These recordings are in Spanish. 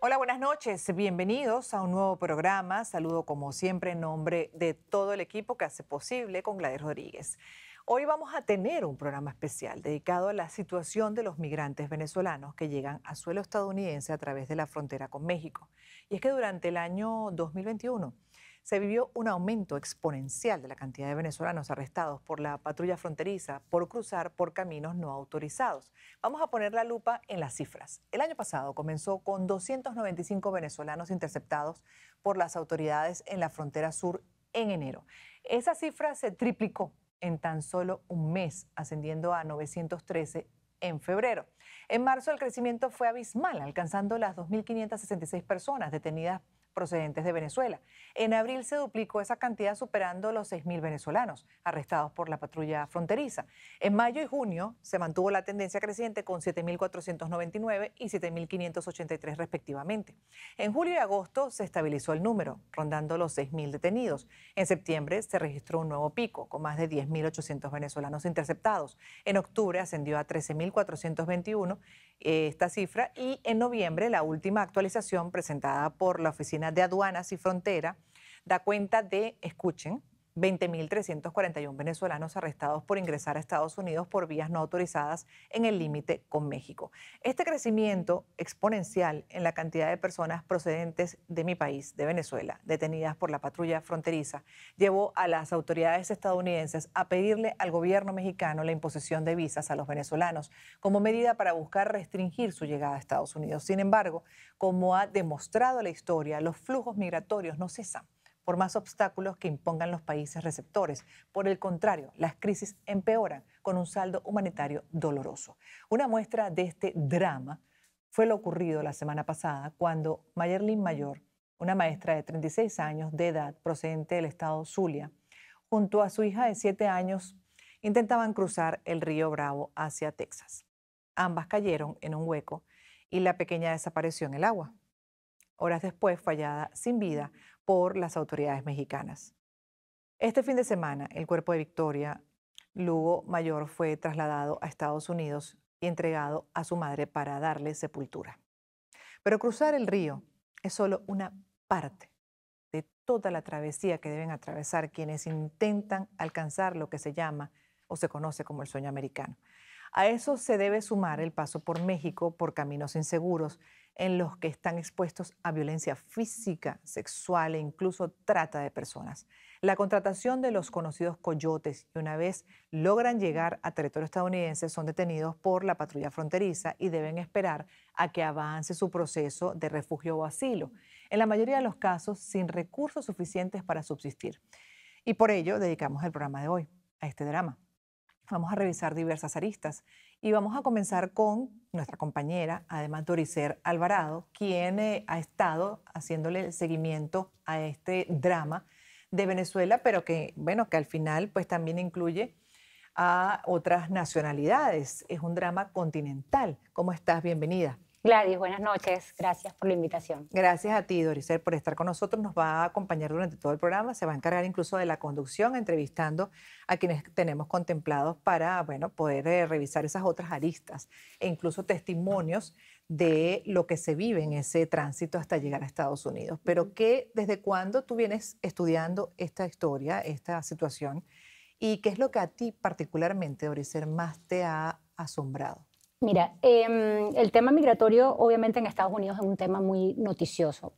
Hola, buenas noches. Bienvenidos a un nuevo programa. Saludo como siempre en nombre de todo el equipo que hace posible con Gladys Rodríguez. Hoy vamos a tener un programa especial dedicado a la situación de los migrantes venezolanos que llegan a suelo estadounidense a través de la frontera con México. Y es que durante el año 2021 se vivió un aumento exponencial de la cantidad de venezolanos arrestados por la patrulla fronteriza por cruzar por caminos no autorizados. Vamos a poner la lupa en las cifras. El año pasado comenzó con 295 venezolanos interceptados por las autoridades en la frontera sur en enero. Esa cifra se triplicó en tan solo un mes, ascendiendo a 913 en febrero. En marzo el crecimiento fue abismal, alcanzando las 2.566 personas detenidas procedentes de Venezuela. En abril se duplicó esa cantidad superando los 6.000 venezolanos arrestados por la patrulla fronteriza. En mayo y junio se mantuvo la tendencia creciente con 7.499 y 7.583 respectivamente. En julio y agosto se estabilizó el número, rondando los 6.000 detenidos. En septiembre se registró un nuevo pico, con más de 10.800 venezolanos interceptados. En octubre ascendió a 13.421 eh, esta cifra y en noviembre la última actualización presentada por la Oficina de Aduanas y Frontera da cuenta de, escuchen, 20.341 venezolanos arrestados por ingresar a Estados Unidos por vías no autorizadas en el límite con México. Este crecimiento exponencial en la cantidad de personas procedentes de mi país, de Venezuela, detenidas por la patrulla fronteriza, llevó a las autoridades estadounidenses a pedirle al gobierno mexicano la imposición de visas a los venezolanos como medida para buscar restringir su llegada a Estados Unidos. Sin embargo, como ha demostrado la historia, los flujos migratorios no cesan por más obstáculos que impongan los países receptores. Por el contrario, las crisis empeoran con un saldo humanitario doloroso. Una muestra de este drama fue lo ocurrido la semana pasada cuando Mayerlin Mayor, una maestra de 36 años de edad procedente del estado Zulia, junto a su hija de 7 años, intentaban cruzar el río Bravo hacia Texas. Ambas cayeron en un hueco y la pequeña desapareció en el agua horas después fallada sin vida por las autoridades mexicanas. Este fin de semana, el cuerpo de Victoria Lugo Mayor fue trasladado a Estados Unidos y entregado a su madre para darle sepultura. Pero cruzar el río es solo una parte de toda la travesía que deben atravesar quienes intentan alcanzar lo que se llama o se conoce como el sueño americano. A eso se debe sumar el paso por México por caminos inseguros en los que están expuestos a violencia física, sexual e incluso trata de personas. La contratación de los conocidos coyotes y una vez logran llegar a territorio estadounidense son detenidos por la patrulla fronteriza y deben esperar a que avance su proceso de refugio o asilo, en la mayoría de los casos sin recursos suficientes para subsistir. Y por ello dedicamos el programa de hoy a este drama. Vamos a revisar diversas aristas y vamos a comenzar con nuestra compañera, además Doricer Alvarado, quien eh, ha estado haciéndole el seguimiento a este drama de Venezuela, pero que, bueno, que al final pues también incluye a otras nacionalidades. Es un drama continental. ¿Cómo estás? Bienvenida. Gladys, buenas noches. Gracias por la invitación. Gracias a ti, Doris, por estar con nosotros. Nos va a acompañar durante todo el programa. Se va a encargar incluso de la conducción, entrevistando a quienes tenemos contemplados para bueno, poder eh, revisar esas otras aristas e incluso testimonios de lo que se vive en ese tránsito hasta llegar a Estados Unidos. Pero ¿qué, ¿desde cuándo tú vienes estudiando esta historia, esta situación? ¿Y qué es lo que a ti particularmente, Doris, más te ha asombrado? Mira, em, el tema migratorio obviamente en Estados Unidos es un tema muy noticioso.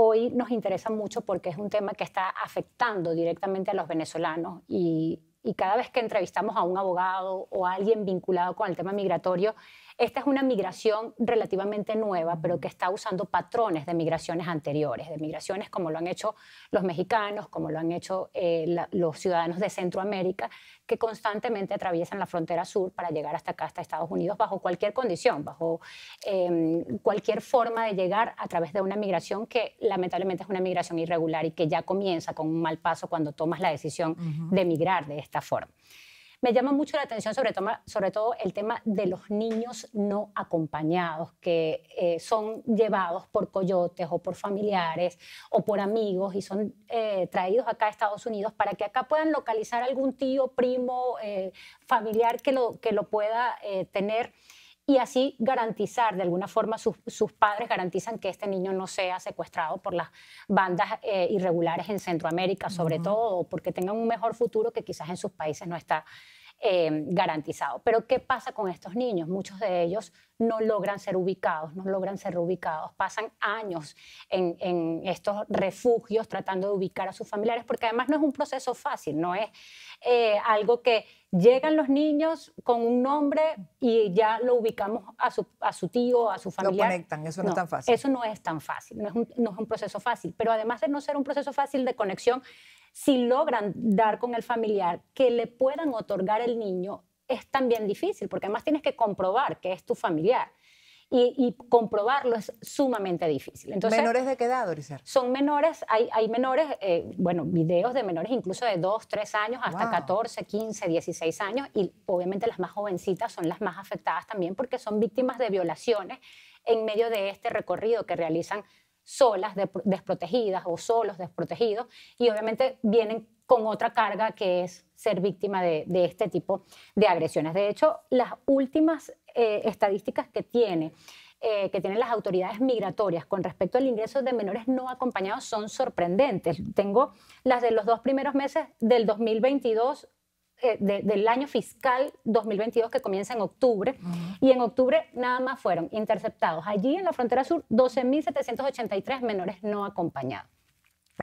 Hoy nos interesa mucho porque es un tema que está afectando directamente a los venezolanos y, y cada vez que entrevistamos a un abogado o a alguien vinculado con el tema migratorio, esta es una migración relativamente nueva, pero que está usando patrones de migraciones anteriores, de migraciones como lo han hecho los mexicanos, como lo han hecho eh, los ciudadanos de Centroamérica, que constantemente atraviesan la frontera sur para llegar hasta acá, hasta Estados Unidos, bajo cualquier condición, bajo em, cualquier forma de llegar a través de una migración que lamentablemente es una migración irregular y que ya comienza con un mal paso cuando tomas la decisión de migrar de esta forma. Me llama mucho la atención sobre, todo el tema de los niños no acompañados que eh, son llevados por coyotes o por familiares o por amigos y son eh, traídos acá a Estados Unidos para que acá puedan localizar algún tío, primo, eh, familiar que lo, que lo pueda tener y así garantizar, de alguna forma sus, sus padres garantizan que este niño no sea secuestrado por las bandas eh, irregulares en Centroamérica, sobre todo, porque tengan un mejor futuro que quizás en sus países no está Em, garantizado. Pero ¿qué pasa con estos niños? Muchos de ellos no logran ser ubicados, no logran ser ubicados, pasan años en, estos refugios tratando de ubicar a sus familiares, porque además no es un proceso fácil, no es eh, algo que llegan los niños con un nombre y ya lo ubicamos a su, tío, a su familia. Lo conectan, eso no, es tan fácil. Eso no es tan fácil, no es, no es un proceso fácil, pero además de no ser un proceso fácil de conexión, si logran dar con el familiar que le puedan otorgar el niño, es también difícil, porque además tienes que comprobar que es tu familiar. Y, comprobarlo es sumamente difícil. Entonces, ¿Menores de qué edad, Doris? Son menores, hay, menores, eh, bueno, videos de menores incluso de 2, 3 años hasta 14, 15, 16 años y obviamente las más jovencitas son las más afectadas también porque son víctimas de violaciones en medio de este recorrido que realizan solas, desprotegidas o solos, desprotegidos, y obviamente vienen con otra carga que es ser víctima de, este tipo de agresiones. De hecho, las últimas eh, estadísticas que tiene eh, que tienen las autoridades migratorias con respecto al ingreso de menores no acompañados son sorprendentes. Tengo las de los dos primeros meses del 2022 eh, del año fiscal 2022 que comienza en octubre y en octubre nada más fueron interceptados allí en la frontera sur 12.783 menores no acompañados.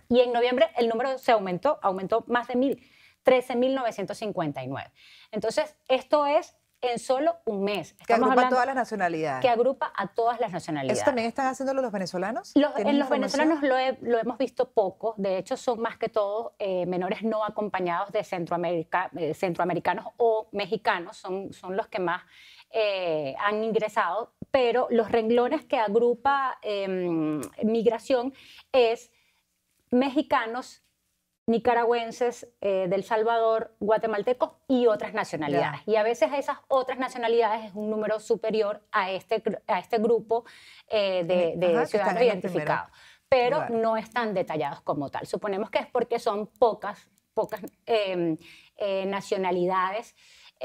Y en noviembre el número se aumentó, aumentó más de mil 13.959. Entonces, esto es en solo un mes. que agrupa a todas las nacionalidades. Que agrupa a todas las nacionalidades. ¿Eso también están haciéndolo los venezolanos? en los venezolanos lo, hemos visto poco. De hecho, son más que todos eh, menores no acompañados de Centroamérica, eh, centroamericanos o mexicanos. Son, son los que más eh, han ingresado. Pero los renglones que agrupa em, migración es mexicanos, nicaragüenses, eh, del Salvador, guatemaltecos y otras nacionalidades. Y a veces esas otras nacionalidades es un número superior a este, a este grupo eh, de, ciudadanos identificados. Pero no están detallados como tal. Suponemos que es porque son pocas, pocas em, eh, nacionalidades.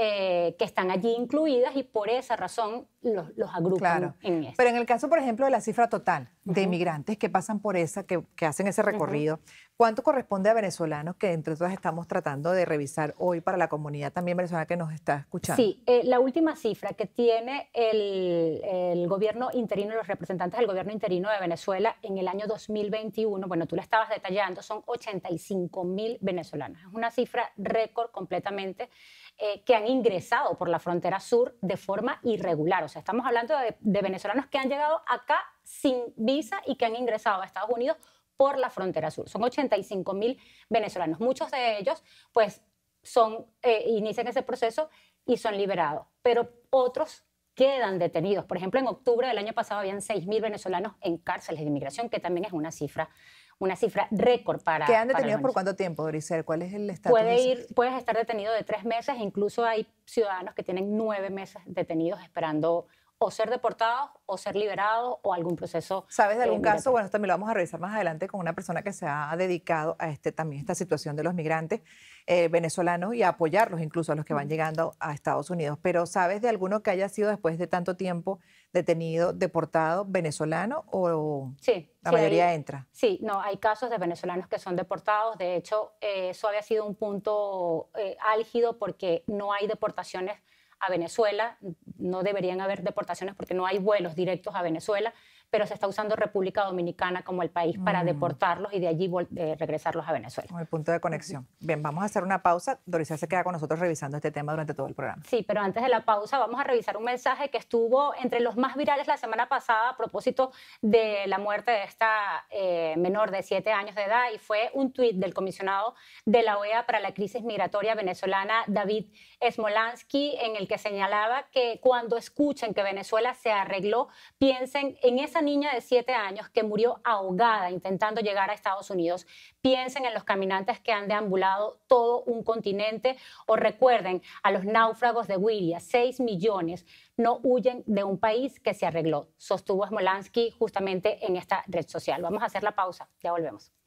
que están allí incluidas y por esa razón los, agrupan en Pero en el caso, por ejemplo, de la cifra total, de inmigrantes que pasan por esa, que, hacen ese recorrido. ¿Cuánto corresponde a venezolanos que entre todas estamos tratando de revisar hoy para la comunidad también venezolana que nos está escuchando? Sí, eh, la última cifra que tiene el, gobierno interino, los representantes del gobierno interino de Venezuela en el año 2021, bueno, tú la estabas detallando, son 85 mil venezolanos. Es una cifra récord completamente eh, que han ingresado por la frontera sur de forma irregular. O sea, estamos hablando de venezolanos que han llegado acá sin visa y que han ingresado a Estados Unidos por la frontera sur. Son 85 mil venezolanos. Muchos de ellos, pues, son, eh, inician ese proceso y son liberados, pero otros quedan detenidos. Por ejemplo, en octubre del año pasado habían mil venezolanos en cárceles de inmigración, que también es una cifra una cifra récord para... ¿Quedan detenidos detenido por cuánto tiempo, Dorisel? ¿Cuál es el estatus? Puede ir, puedes estar detenido de tres meses, incluso hay ciudadanos que tienen nueve meses detenidos esperando o ser deportados o ser liberados o algún proceso. ¿Sabes de eh, algún caso? Bueno, también lo vamos a revisar más adelante con una persona que se ha dedicado a este, también esta situación de los migrantes eh, venezolanos y a apoyarlos incluso a los que van mm. llegando a Estados Unidos. Pero ¿sabes de alguno que haya sido después de tanto tiempo detenido, deportado, venezolano o sí, la mayoría entra? Sí, no, hay casos de venezolanos que son deportados. De hecho, eh, eso había sido un punto álgido porque no hay deportaciones a Venezuela, no deberían haber deportaciones porque no hay vuelos directos a Venezuela, pero se está usando República Dominicana como el país para mm. deportarlos y de allí eh, regresarlos a Venezuela. El punto de conexión. Bien, vamos a hacer una pausa. ya se queda con nosotros revisando este tema durante todo el programa. Sí, pero antes de la pausa vamos a revisar un mensaje que estuvo entre los más virales la semana pasada a propósito de la muerte de esta eh, menor de 7 años de edad y fue un tuit del comisionado de la OEA para la crisis migratoria venezolana, David Smolansky, en el que señalaba que cuando escuchen que Venezuela se arregló, piensen en esa niña de siete años que murió ahogada intentando llegar a Estados Unidos. Piensen en los caminantes que han deambulado todo un continente o recuerden a los náufragos de Wiria, 6 millones no huyen de un país que se arregló, sostuvo Smolansky justamente en esta red social. Vamos a hacer la pausa, ya volvemos.